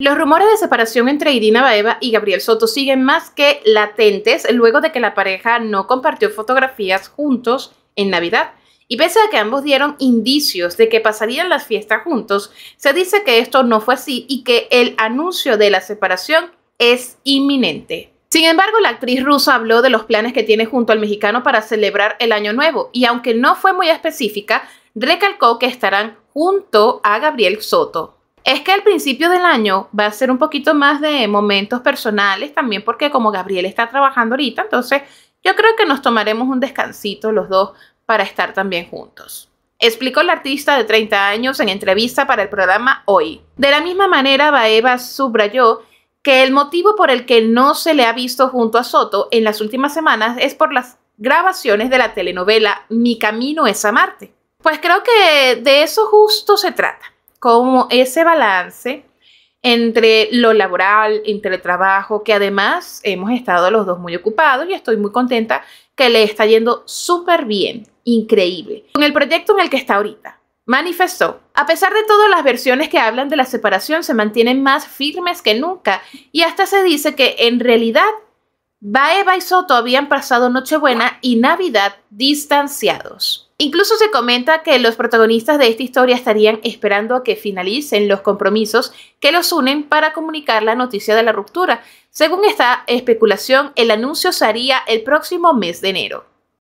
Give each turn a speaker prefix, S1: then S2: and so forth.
S1: Los rumores de separación entre Irina Baeva y Gabriel Soto siguen más que latentes luego de que la pareja no compartió fotografías juntos en Navidad. Y pese a que ambos dieron indicios de que pasarían las fiestas juntos, se dice que esto no fue así y que el anuncio de la separación es inminente. Sin embargo, la actriz rusa habló de los planes que tiene junto al mexicano para celebrar el año nuevo y aunque no fue muy específica, recalcó que estarán junto a Gabriel Soto. Es que al principio del año va a ser un poquito más de momentos personales también porque como Gabriel está trabajando ahorita, entonces yo creo que nos tomaremos un descansito los dos para estar también juntos. Explicó el artista de 30 años en entrevista para el programa Hoy. De la misma manera, Baeva subrayó que el motivo por el que no se le ha visto junto a Soto en las últimas semanas es por las grabaciones de la telenovela Mi Camino es a Marte. Pues creo que de eso justo se trata como ese balance entre lo laboral, entre el trabajo, que además hemos estado los dos muy ocupados y estoy muy contenta que le está yendo súper bien, increíble, con el proyecto en el que está ahorita. Manifestó, a pesar de todas las versiones que hablan de la separación se mantienen más firmes que nunca y hasta se dice que en realidad Baeva y Soto habían pasado Nochebuena y Navidad distanciados. Incluso se comenta que los protagonistas de esta historia estarían esperando a que finalicen los compromisos que los unen para comunicar la noticia de la ruptura. Según esta especulación, el anuncio se haría el próximo mes de enero.